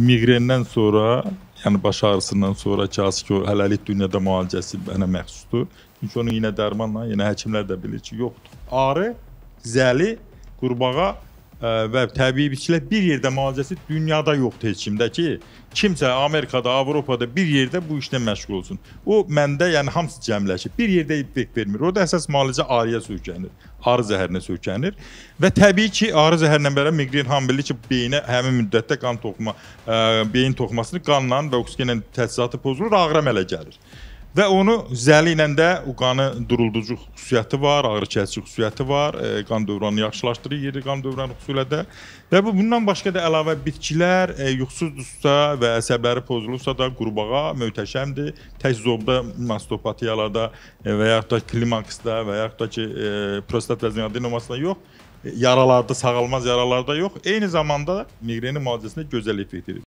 miqrendən sonra, yəni baş ağrısından sonra hansı ki, hələlik dünyada müalicəsi mənə məxsusdur. Çünki onu yenə dərmanla, yenə həkimlər də bilir ki, yoxdur. Ağrı, zəli, qurbağa və təbii bitkilər bir yerdə müalicəsi dünyada yoxdur heç kimdə ki, kimsə Amerikada, Avropada bir yerdə bu işlə məşğul olsun. O məndə, yəni hamısı cəmləşib. Bir yerdə effekt vermir. Orda əsas müalicə ağrıya söykənir, ağrı zəhərinə söykənir və təbii ki, ağrı zəhərinə bərabər miqren hamillik ki, beyinə həmin müddətdə qan toxuma, ə, e, beyin toxumasını qanla və oksigenlə təchizatı pozulur, ağrı əmələ gəlir. Və onu zəli ilə də o qanı durulducu xüsusiyyəti var, ağrıkəsici xüsusiyyəti var, e, qan dövranını yaxşılaşdırır, yeri qan dövranı xüsusilə Və bu bundan başqa da əlavə bitkilər e, yuxusuzdursa və əsəbləri pozulursa da qurbağa möhtəşəmdir. Tək zobda, mastopatiyalarda e, və yaxud da klimaksda və yaxud da ki e, prostat vəzin adenomasında yox, e, yaralarda, sağalmaz yaralarda yox, eyni zamanda miqreni müalicəsində gözəl effekt verir.